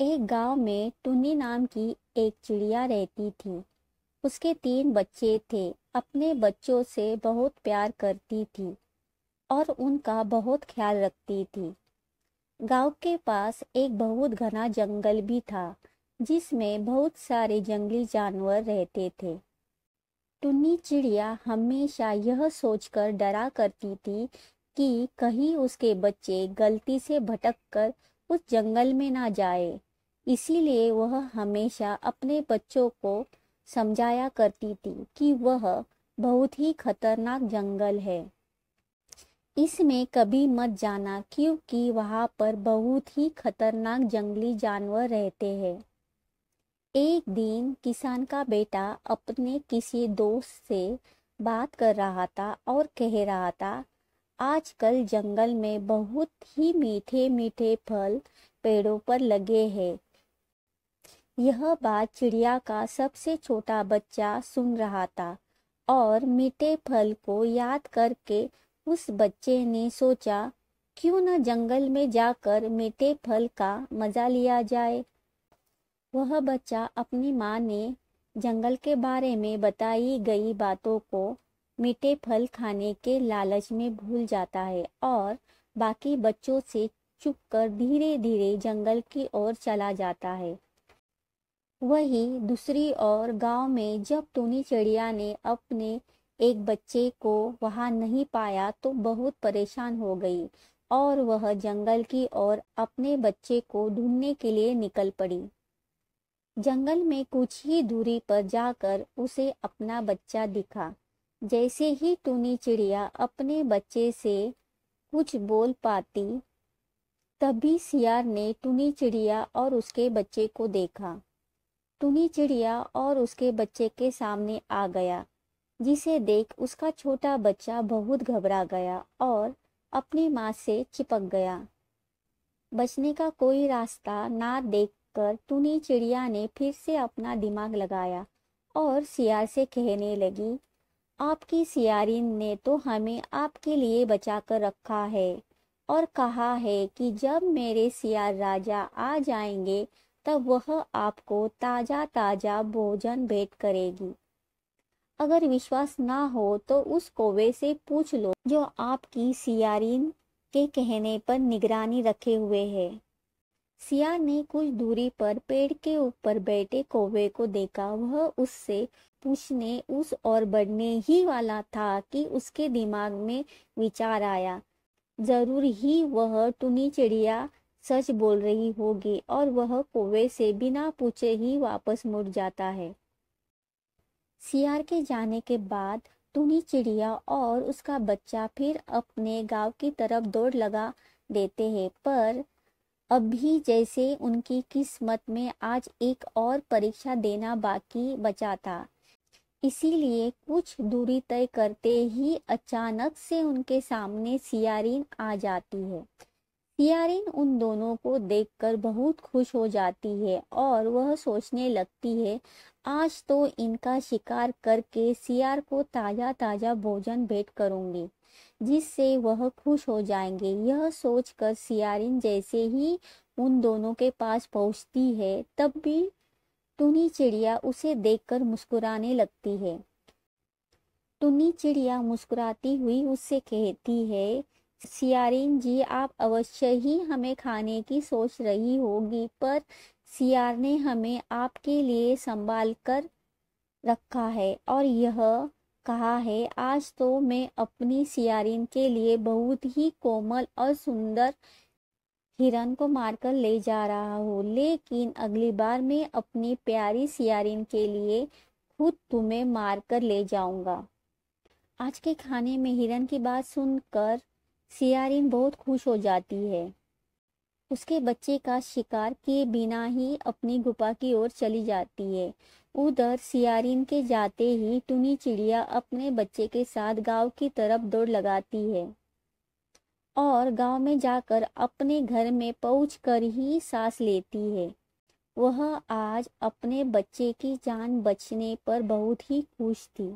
एक गांव में टुन्नी नाम की एक चिड़िया रहती थी उसके तीन बच्चे थे अपने बच्चों से बहुत प्यार करती थी और उनका बहुत ख्याल रखती थी गांव के पास एक बहुत घना जंगल भी था जिसमें बहुत सारे जंगली जानवर रहते थे टुन्नी चिड़िया हमेशा यह सोचकर डरा करती थी कि कहीं उसके बच्चे गलती से भटककर उस जंगल में ना जाए इसीलिए वह हमेशा अपने बच्चों को समझाया करती थी कि वह बहुत ही खतरनाक जंगल है इसमें कभी मत जाना क्योंकि वहां पर बहुत ही खतरनाक जंगली जानवर रहते हैं एक दिन किसान का बेटा अपने किसी दोस्त से बात कर रहा था और कह रहा था आजकल जंगल में बहुत ही मीठे मीठे फल पेड़ों पर लगे हैं यह बात चिड़िया का सबसे छोटा बच्चा सुन रहा था और मीठे फल को याद करके उस बच्चे ने सोचा क्यों न जंगल में जाकर मीठे फल का मजा लिया जाए वह बच्चा अपनी माँ ने जंगल के बारे में बताई गई बातों को मीठे फल खाने के लालच में भूल जाता है और बाकी बच्चों से चुप कर धीरे धीरे जंगल की ओर चला जाता है वही दूसरी ओर गांव में जब टोनी चिड़िया ने अपने एक बच्चे को वहां नहीं पाया तो बहुत परेशान हो गई और वह जंगल की ओर अपने बच्चे को ढूंढने के लिए निकल पड़ी जंगल में कुछ ही दूरी पर जाकर उसे अपना बच्चा दिखा जैसे ही टूनी चिड़िया अपने बच्चे से कुछ बोल पाती तभी सियार ने टूनी चिड़िया और उसके बच्चे को देखा टूनी चिड़िया और उसके बच्चे के सामने आ गया जिसे देख उसका छोटा बच्चा बहुत घबरा गया और अपनी माँ से चिपक गया बचने का कोई रास्ता ना देखकर टूनी चिड़िया ने फिर से अपना दिमाग लगाया और सियार से कहने लगी आपकी सियारिन ने तो हमें आपके लिए बचा कर रखा है और कहा है कि जब मेरे सियार राजा आ जाएंगे तब वह आपको ताजा ताजा भोजन भेंट करेगी अगर विश्वास ना हो तो उस कोवे से पूछ लो जो आपकी सियारिन के कहने पर निगरानी रखे हुए है सिया ने कुछ दूरी पर पेड़ के ऊपर बैठे कोवे को देखा वह उससे पूछने उस और बढ़ने ही वाला था कि उसके दिमाग में विचार आया जरूर ही वह टुनी चिड़िया सच बोल रही होगी और वह कोवे से बिना पूछे ही वापस मुड़ जाता है सियार के जाने के बाद टूनी चिड़िया और उसका बच्चा फिर अपने गांव की तरफ दौड़ लगा देते हैं पर अभी जैसे उनकी किस्मत में आज एक और परीक्षा देना बाकी बचा था इसीलिए कुछ दूरी तय करते ही अचानक से उनके सामने सियारिन आ जाती है सियारिन उन दोनों को देखकर बहुत खुश हो जाती है और वह सोचने लगती है आज तो इनका शिकार करके सियार को ताज़ा ताज़ा भोजन भेंट करूंगी जिससे वह खुश हो जाएंगे यह सोचकर सियारिन जैसे ही उन दोनों के पास पहुंचती है तब भी टुनी चिड़िया उसे देखकर मुस्कुराने लगती है टुनी चिड़िया मुस्कुराती हुई उससे कहती है सियारिन जी आप अवश्य ही हमें खाने की सोच रही होगी पर सियार ने हमें आपके लिए संभाल कर रखा है और यह कहा है आज तो मैं अपनी सियारिन के लिए बहुत ही कोमल और सुंदर हिरन को मारकर ले जा रहा हो लेकिन अगली बार मैं अपनी प्यारी सियारिन के लिए खुद तुम्हें मारकर ले जाऊंगा आज के खाने में हिरन की बात सुनकर सियारिन बहुत खुश हो जाती है उसके बच्चे का शिकार किए बिना ही अपनी गुफा की ओर चली जाती है उधर सियारिन के जाते ही टुनी चिड़िया अपने बच्चे के साथ गांव की तरफ दौड़ लगाती है और गांव में जाकर अपने घर में पहुँच कर ही सांस लेती है वह आज अपने बच्चे की जान बचने पर बहुत ही खुश थी